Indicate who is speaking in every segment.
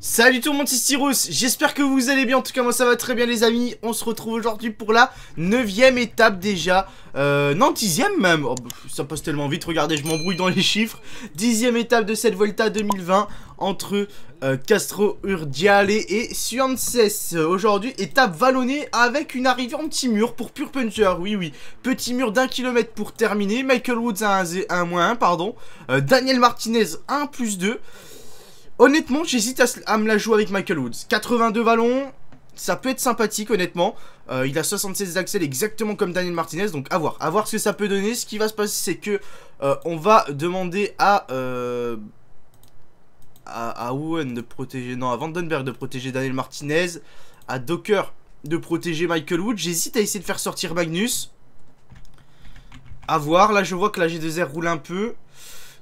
Speaker 1: Salut tout le monde, c'est j'espère que vous allez bien, en tout cas moi ça va très bien les amis On se retrouve aujourd'hui pour la 9ème étape déjà euh, Non, 10ème même, oh, ça passe tellement vite, regardez je m'embrouille dans les chiffres 10ème étape de cette Volta 2020 entre euh, Castro Urdiale et Suances Aujourd'hui, étape vallonnée avec une arrivée en petit mur pour Pure Puncher, oui oui Petit mur d'un kilomètre pour terminer, Michael Woods 1-1, pardon euh, Daniel Martinez 1 plus 2 Honnêtement, j'hésite à, me la jouer avec Michael Woods. 82 ballons, ça peut être sympathique, honnêtement. Euh, il a 76 axels exactement comme Daniel Martinez, donc à voir. À voir ce que ça peut donner. Ce qui va se passer, c'est que euh, on va demander à, euh, à, de protéger... Non, à Vandenberg de protéger Daniel Martinez. À Docker de protéger Michael Woods. J'hésite à essayer de faire sortir Magnus. À voir. Là, je vois que la G2R roule un peu.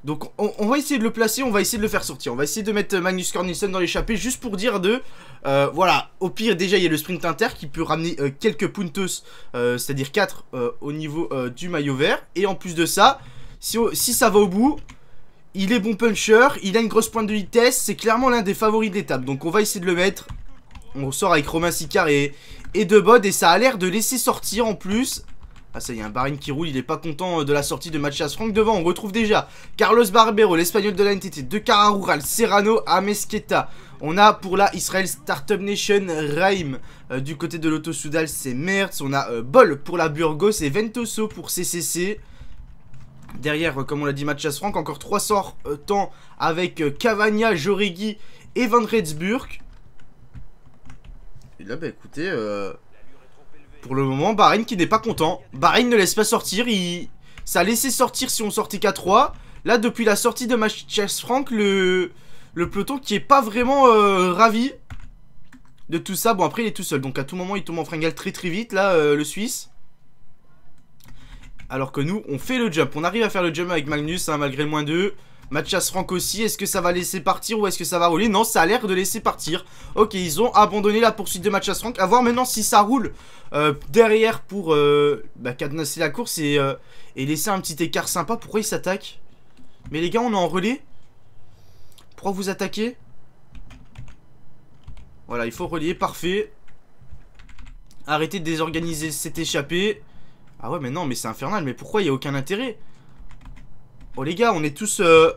Speaker 1: Donc on, va essayer de le placer, on va essayer de le faire sortir. On va essayer de mettre euh, Magnus Cornelsen dans l'échappée juste pour dire de... Euh, voilà, au pire déjà il y a le sprint inter qui peut ramener euh, quelques puntos, c'est-à-dire 4 au niveau du maillot vert. Et en plus de ça, si, si ça va au bout, il est bon puncher, il a une grosse pointe de vitesse, c'est clairement l'un des favoris de l'étape. Donc on va essayer de le mettre. On sort avec Romain Sicard et, et Debod et ça a l'air de laisser sortir en plus. Ah ça y est, un Barine qui roule, il est pas content euh, de la sortie de Mathias Franck. Devant, on retrouve déjà Carlos Barbero, l'Espagnol de la NTT, De Cararural, Serrano, Amesqueta. On a pour la Israel Startup Nation Raim. Euh, du côté de l'Auto-Soudal, c'est Merz On a euh, Bol pour la Burgos et Ventoso pour CCC. Derrière, comme on l'a dit, Mathias Franck, encore trois sorts temps avec Cavagna, Jorigi et Van Redsburg. Et là, bah écoutez, pour le moment, Bahreïn qui n'est pas content. Bahreïn ne laisse pas sortir. Il... Ça a laissé sortir si on sortait qu'à 3 Là, depuis la sortie de Mathias Frank, le... le peloton qui est pas vraiment euh, ravi de tout ça. Bon, après, il est tout seul. Donc, à tout moment, il tombe en fringale très très vite, là, euh, le Suisse. Alors que nous, on fait le jump. On arrive à faire le jump avec Magnus, hein, malgré le moins 2. Mathias Franck aussi, est-ce que ça va laisser partir ou est-ce que ça va rouler Non, ça a l'air de laisser partir. Ok, ils ont abandonné la poursuite de Mathias Franck. A voir maintenant si ça roule euh, derrière pour euh, bah, cadenasser la course et, euh, et laisser un petit écart sympa. Pourquoi ils s'attaquent Mais les gars, on est en relais Pourquoi vous attaquez Voilà, il faut relier, parfait. Arrêtez de désorganiser cet échappé Ah ouais, mais non, mais c'est infernal. Mais pourquoi il n'y a aucun intérêt Oh les gars, on est tous... Euh,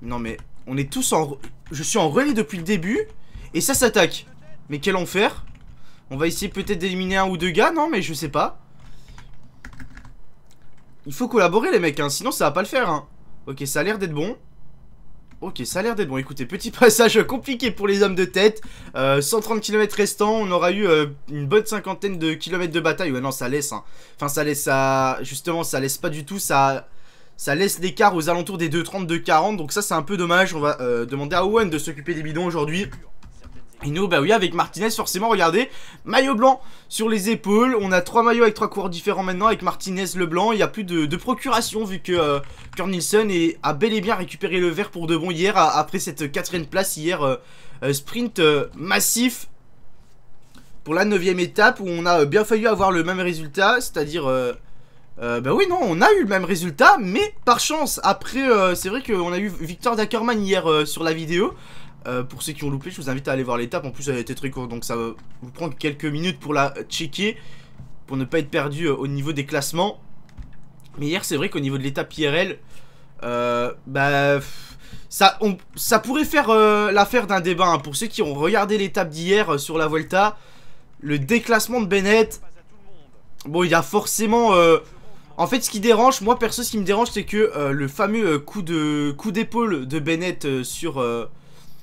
Speaker 1: non mais, on est tous en... Je suis en relais depuis le début, et ça s'attaque. Mais quel enfer. On va essayer peut-être d'éliminer un ou deux gars, non mais je sais pas. Il faut collaborer les mecs, hein, sinon ça va pas le faire. Hein. Ok, ça a l'air d'être bon. Ok, ça a l'air d'être bon. Écoutez, petit passage compliqué pour les hommes de tête. 130 euh, km restants, on aura eu euh, une bonne cinquantaine de kilomètres de bataille. Ouais, non, ça laisse. Hein. Enfin, ça laisse. Ça... Justement, ça laisse pas du tout. Ça, ça laisse l'écart aux alentours des 2,30, 2,40. Donc, ça, c'est un peu dommage. On va euh, demander à Owen de s'occuper des bidons aujourd'hui. Et nous, bah oui, avec Martinez, forcément, regardez, maillot blanc sur les épaules. On a trois maillots avec trois coureurs différents maintenant, avec Martinez, le blanc. Il n'y a plus de, procuration, vu que euh, a bel et bien récupéré le vert pour de bon hier, après cette quatrième place hier. Euh, euh, sprint euh, massif pour la neuvième étape, où on a bien failli avoir le même résultat, c'est-à-dire... bah oui, non, on a eu le même résultat, mais par chance. Après, c'est vrai qu'on a eu Victor Dackerman hier sur la vidéo. Euh, pour ceux qui ont loupé, je vous invite à aller voir l'étape. En plus, elle était très courte, donc ça va vous prendre quelques minutes pour la checker, pour ne pas être perdu euh, au niveau des classements. Mais hier, c'est vrai qu'au niveau de l'étape IRL, euh, bah, ça, ça pourrait faire l'affaire d'un débat. Hein. Pour ceux qui ont regardé l'étape d'hier sur la Volta, le déclassement de Bennett, bon, il y a forcément... En fait, ce qui dérange, moi perso, ce qui me dérange, c'est que le fameux coup de coup d'épaule de Bennett sur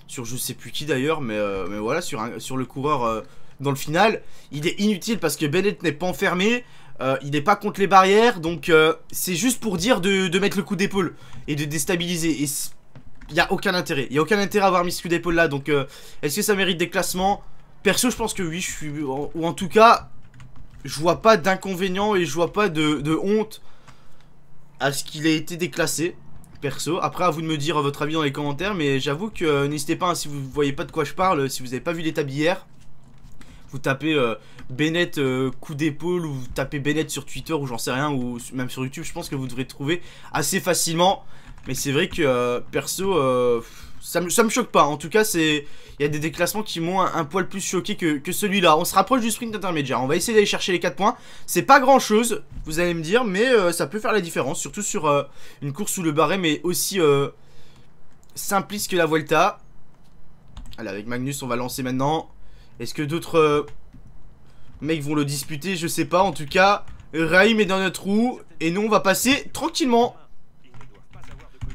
Speaker 1: sur je sais plus qui d'ailleurs, mais, euh, mais voilà, sur, sur le coureur euh, dans le final. Il est inutile parce que Bennett n'est pas enfermé, euh, il n'est pas contre les barrières, donc c'est juste pour dire de, mettre le coup d'épaule et de déstabiliser. Et il n'y a aucun intérêt, il n'y a aucun intérêt à avoir mis ce coup d'épaule là, donc est-ce que ça mérite des classements Perso, je pense que oui, je suis, ou en tout cas, je vois pas d'inconvénient et je vois pas de, de honte à ce qu'il ait été déclassé perso. Après, à vous de me dire votre avis dans les commentaires, mais j'avoue que euh, n'hésitez pas, hein, si vous voyez pas de quoi je parle, euh, si vous n'avez pas vu l'étape hier vous tapez euh, Bennett coup d'épaule ou vous tapez Bennett sur Twitter ou j'en sais rien, ou même sur YouTube, je pense que vous devrez trouver assez facilement. Mais c'est vrai que perso ça me, choque pas. En tout cas, c'est il y a des déclassements qui m'ont un, poil plus choqué que, celui-là. On se rapproche du sprint intermédiaire. On va essayer d'aller chercher les 4 points. C'est pas grand-chose, vous allez me dire, mais euh, ça peut faire la différence. Surtout sur euh, une course où le barème est aussi euh, simpliste que la Volta. Allez, avec Magnus, on va lancer maintenant. Est-ce que d'autres mecs vont le disputer Je sais pas. En tout cas, Raïm est dans notre roue. Et nous, on va passer tranquillement.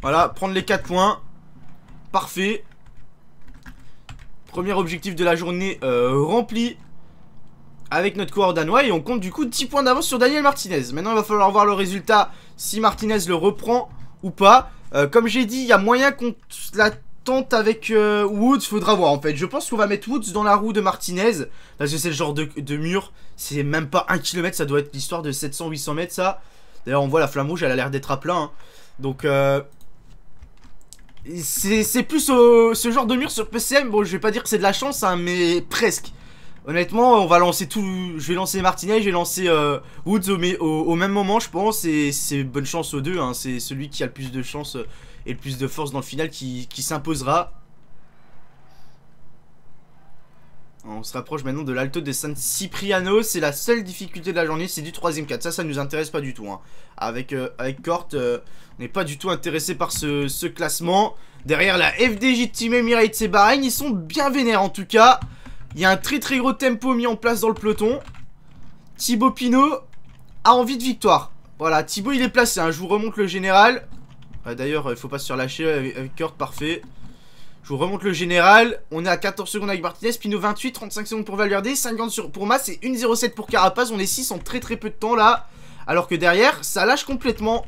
Speaker 1: Voilà, prendre les 4 points. Parfait. Premier objectif de la journée euh, rempli avec notre coureur danois et on compte du coup 10 points d'avance sur Daniel Martinez. Maintenant, il va falloir voir le résultat si Martinez le reprend ou pas. Euh, comme j'ai dit, il y a moyen qu'on la tente avec Woods, euh, Woods, faudra voir en fait. Je pense qu'on va mettre Woods dans la roue de Martinez parce que c'est le genre de, mur, c'est même pas 1 km, ça doit être l'histoire de 700-800 mètres ça. D'ailleurs, on voit la flamme rouge, elle a l'air d'être à plein. Hein. Donc, euh, c'est plus ce genre de mur sur PCM. Bon, je vais pas dire que c'est de la chance, hein, mais presque. Honnêtement, on va lancer tout. Je vais lancer Martinet, je vais lancer euh, Woods au, même moment, je pense. Et c'est bonne chance aux deux. Hein. C'est celui qui a le plus de chance euh, et le plus de force dans le final qui, qui s'imposera. On se rapproche maintenant de l'alto de San Cipriano. C'est la seule difficulté de la journée, c'est du troisième 4. Ça, ça nous intéresse pas du tout. Hein. Avec, euh, avec euh, on n'est pas du tout intéressé par ce, classement. Derrière la FDJ Team Emirates et Bahreïn, ils sont bien vénères en tout cas. Il y a un très très gros tempo mis en place dans le peloton. Thibaut Pinot a envie de victoire. Voilà, Thibaut il est placé. Hein. Je vous remonte le général. D'ailleurs, il faut pas se relâcher avec Kort, parfait. Je vous remonte le général. On est à 14 secondes avec Martinez. Pino 28, 35 secondes pour Valverde, 50 sur, pour Mas et 1,07 pour Carapaz. On est 6 en très très peu de temps là. Alors que derrière, ça lâche complètement.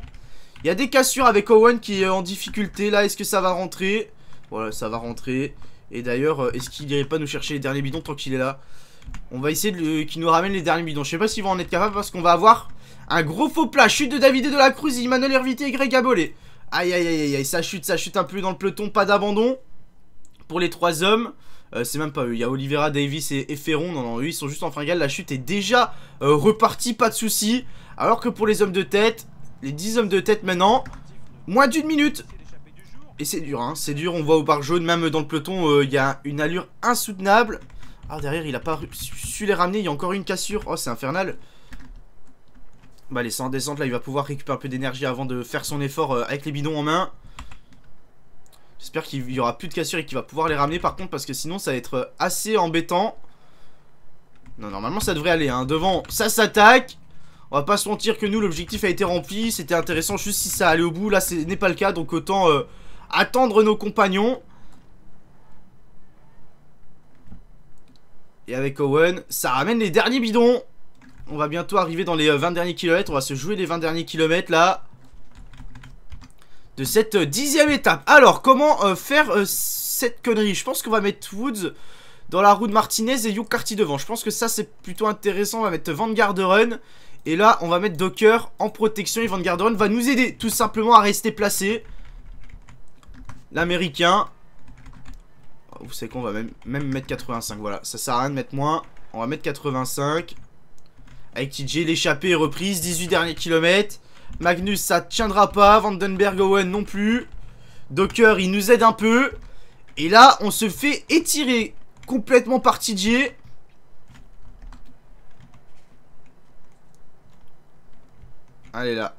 Speaker 1: Il y a des cassures avec Owen qui est en difficulté là. Est-ce que ça va rentrer Voilà, ça va rentrer. Et d'ailleurs, euh, est-ce qu'il irait pas nous chercher les derniers bidons tant qu'il est là On va essayer de qu'il nous ramène les derniers bidons. Je sais pas s'ils vont en être capables parce qu'on va avoir un gros faux plat. Chute de David et de la Cruz, Emmanuel Hervité et Greg Abolé. Aïe aïe aïe aïe, ça chute, ça chute un peu dans le peloton, pas d'abandon pour les trois hommes. Euh, c'est même pas eux, il y a Olivera, Davis et, Ferron, non non, eux ils sont juste en fringale, la chute est déjà euh, repartie, pas de souci. Alors que pour les hommes de tête, les 10 hommes de tête maintenant, moins d'une minute Et c'est dur, hein, c'est dur, on voit au bar jaune, même dans le peloton, euh, il y a une allure insoutenable. Ah derrière, il a pas su les ramener, il y a encore une cassure, oh c'est infernal. Bah les sans descente, là il va pouvoir récupérer un peu d'énergie avant de faire son effort avec les bidons en main. J'espère qu'il y aura plus de cassure et qu'il va pouvoir les ramener par contre parce que sinon ça va être assez embêtant. Non, normalement ça devrait aller. Un hein. Devant, ça s'attaque. On va pas se mentir que nous l'objectif a été rempli. C'était intéressant juste si ça allait au bout. Là ce n'est pas le cas donc autant euh, attendre nos compagnons. Et avec Owen, ça ramène les derniers bidons. On va bientôt arriver dans les 20 euh, derniers kilomètres. On va se jouer les 20 derniers kilomètres là de cette euh, dixième étape. Alors, comment euh, faire euh, cette connerie Je pense qu'on va mettre Woods dans la roue Martinez et Hugh Carty devant. Je pense que ça, c'est plutôt intéressant. On va mettre Vanguard Run. Et là, on va mettre Docker en protection. Et Vanguard Run va nous aider tout simplement à rester placé. L'américain. Oh, vous savez qu'on va même, même mettre 85. Voilà, ça sert à rien de mettre moins. On va mettre 85. Avec TJ, l'échappée est reprise. 18 derniers kilomètres. Magnus, ça tiendra pas. Vandenberg, Owen non plus. Docker, il nous aide un peu. Et là, on se fait étirer complètement par TJ. Allez là.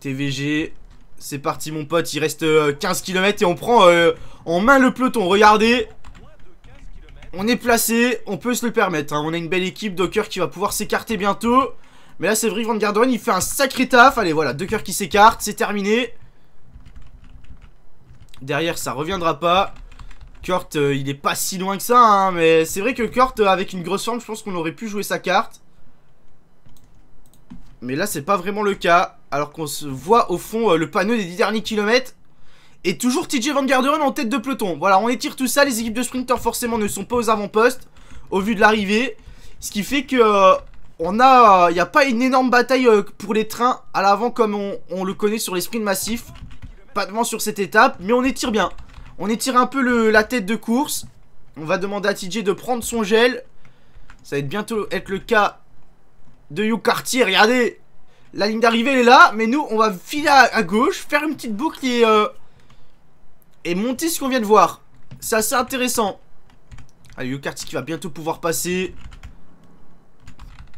Speaker 1: TVG. C'est parti mon pote, il reste 15 euh, km et on prend euh, en main le peloton. Regardez. On est placé, on peut se le permettre. Hein. On a une belle équipe, Docker qui va pouvoir s'écarter bientôt. Mais là, c'est vrai que Van Garderen, il fait un sacré taf. Allez, voilà, deux coeurs qui s'écartent, c'est terminé. Derrière, ça reviendra pas. Kurt, euh, il est pas si loin que ça, hein, mais c'est vrai que Kurt, euh, avec une grosse forme, je pense qu'on aurait pu jouer sa carte. Mais là, c'est pas vraiment le cas, alors qu'on se voit au fond euh, le panneau des 10 derniers kilomètres. Et toujours TJ Van Garderen en tête de peloton. Voilà, on étire tout ça, les équipes de sprinter forcément ne sont pas aux avant-postes, au vu de l'arrivée. Ce qui fait que on a, il euh, n'y a pas une énorme bataille euh, pour les trains à l'avant comme on, le connaît sur les sprints massifs. Pas devant sur cette étape, mais on étire bien. On étire un peu la tête de course. On va demander à TJ de prendre son gel. Ça va être bientôt être le cas de Yu Regardez, la ligne d'arrivée elle est là, mais nous on va filer à, gauche, faire une petite boucle et, euh, et monter ce qu'on vient de voir. C'est assez intéressant. Allez, YouCartier qui va bientôt pouvoir passer.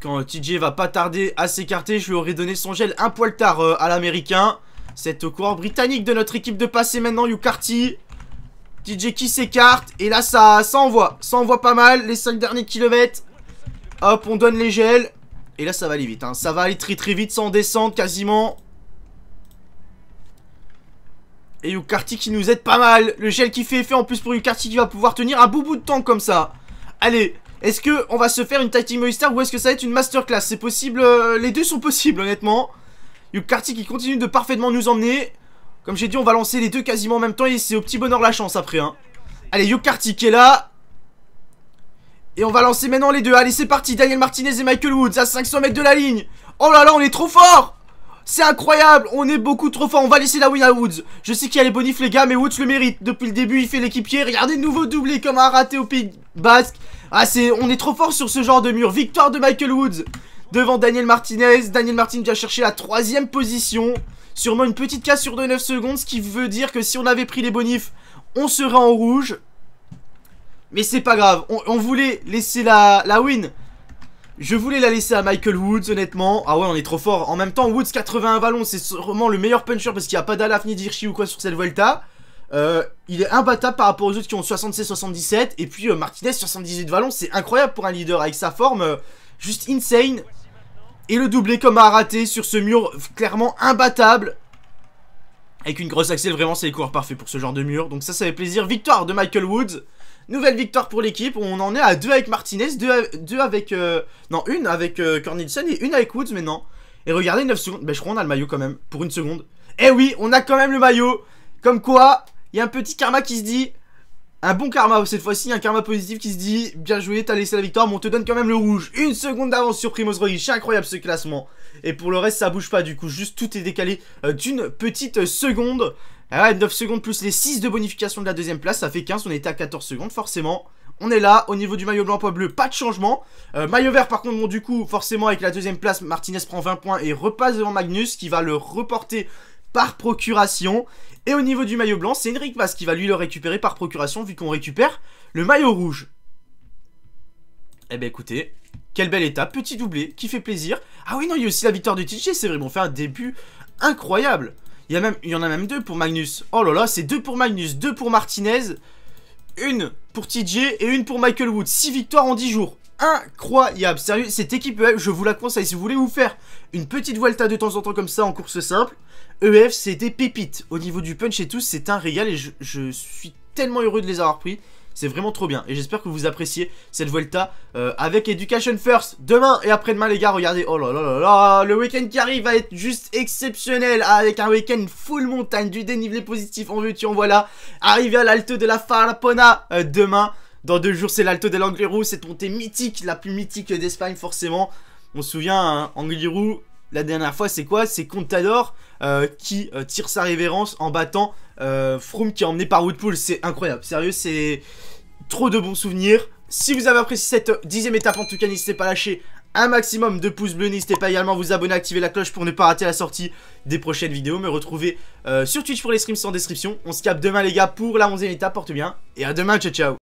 Speaker 1: Quand TJ va pas tarder à s'écarter, je lui aurais donné son gel un poil tard euh, à l'américain. C'est au courant britannique de notre équipe de passer maintenant, Yukarty. TJ qui s'écarte. Et là, ça, envoie. Ça envoie pas mal. Les 5 derniers kilomètres. Hop, on donne les gels. Et là, ça va aller vite. Hein. Ça va aller très très vite sans descendre quasiment. Et Yukarty qui nous aide pas mal. Le gel qui fait effet en plus pour Yukarty qui va pouvoir tenir un bout bout de temps comme ça. Allez, est-ce que on va se faire une Tactic Moisture ou est-ce que ça va être une masterclass C'est possible, euh, les deux sont possibles honnêtement. Yukkarty qui continue de parfaitement nous emmener. Comme j'ai dit, on va lancer les deux quasiment en même temps et c'est au petit bonheur la chance après. Hein. Allez, Yukkarty qui est là. Et on va lancer maintenant les deux. Allez, c'est parti, Daniel Martinez et Michael Woods à 500 mètres de la ligne. Oh là là, on est trop fort c'est incroyable, on est beaucoup trop fort, on va laisser la win à Woods. Je sais qu'il y a les bonifs les gars, mais Woods le mérite. Depuis le début, il fait l'équipier. Regardez, nouveau doublé comme un raté au Pays Basque. Ah, on est trop fort sur ce genre de mur. Victoire de Michael Woods devant Daniel Martinez. Daniel Martinez vient chercher la troisième position. Sûrement une petite sur de 9 secondes, ce qui veut dire que si on avait pris les bonifs, on serait en rouge. Mais c'est pas grave, on, voulait laisser la, la win je voulais la laisser à Michael Woods, honnêtement. Ah ouais, on est trop fort. En même temps, Woods 81 ballons, c'est sûrement le meilleur puncher parce qu'il n'y a pas d'Alaf ni d'Irchi ou quoi sur cette Vuelta. Euh, il est imbattable par rapport aux autres qui ont 76-77. Et puis euh, Martinez, 78 ballons, c'est incroyable pour un leader avec sa forme. Euh, juste insane. Et le doublé comme à raté sur ce mur clairement imbattable. Avec une grosse axelle, vraiment, c'est les coureurs parfaits pour ce genre de mur. Donc ça, ça fait plaisir. Victoire de Michael Woods. Nouvelle victoire pour l'équipe. On en est à deux avec Martinez, deux, avec... Euh, non, une avec euh, et une avec Woods maintenant. Et regardez, 9 secondes. Bah, je crois qu'on a le maillot quand même, pour une seconde. Eh oui, on a quand même le maillot. Comme quoi, il y a un petit karma qui se dit... Un bon karma cette fois-ci, un karma positif qui se dit Bien joué, t'as laissé la victoire, mais on te donne quand même le rouge Une seconde d'avance sur Primoz Roglic, c'est incroyable ce classement Et pour le reste, ça bouge pas du coup, juste tout est décalé euh, d'une petite seconde 9 ah secondes plus les 6 de bonification de la deuxième place, ça fait 15, on était à 14 secondes forcément. On est là, au niveau du maillot blanc, point bleu, pas de changement. Euh, maillot vert par contre, bon du coup, forcément avec la deuxième place, Martinez prend 20 points et repasse devant Magnus qui va le reporter par procuration. Et au niveau du maillot blanc, c'est Henrik Mas qui va lui le récupérer par procuration vu qu'on récupère le maillot rouge. Eh ben écoutez, quelle belle étape, petit doublé qui fait plaisir. Ah oui, non, il y a aussi la victoire de TG, c'est vrai on fait un début incroyable. Il y, même, y en a même deux pour Magnus. Oh là là, c'est deux pour Magnus, deux pour Martinez, une pour TJ et une pour Michael Wood. 6 victoires en 10 jours. Incroyable, sérieux, cette équipe EF, je vous la conseille. Si vous voulez vous faire une petite Vuelta de temps en temps comme ça en course simple, EF, c'est des pépites. Au niveau du punch et tout, c'est un régal et je suis tellement heureux de les avoir pris. C'est vraiment trop bien. Et j'espère que vous appréciez cette Vuelta euh, avec Education First. Demain et après-demain, les gars, regardez. Oh là là là là. Le week-end qui arrive va être juste exceptionnel. Ah, avec un week-end full montagne, du dénivelé positif. En vue. tu en vois là. Arrivé à l'alto de la Farapona euh, demain. Dans deux jours, c'est l'Alto de l'Angliru. cette montée mythique, la plus mythique d'Espagne forcément. On se souvient, hein, Anglirou. la dernière fois, c'est quoi C'est Contador euh, qui tire sa révérence en battant euh, qui est emmené par Woodpool, c'est incroyable. Sérieux, c'est trop de bons souvenirs. Si vous avez apprécié cette dixième étape, en tout cas, n'hésitez pas à lâcher un maximum de pouces bleus. N'hésitez pas également à vous abonner, à activer la cloche pour ne pas rater la sortie des prochaines vidéos. Me retrouver euh, sur Twitch pour les streams sans description. On se capte demain, les gars, pour la onzième étape. Porte bien et à demain. Ciao, ciao.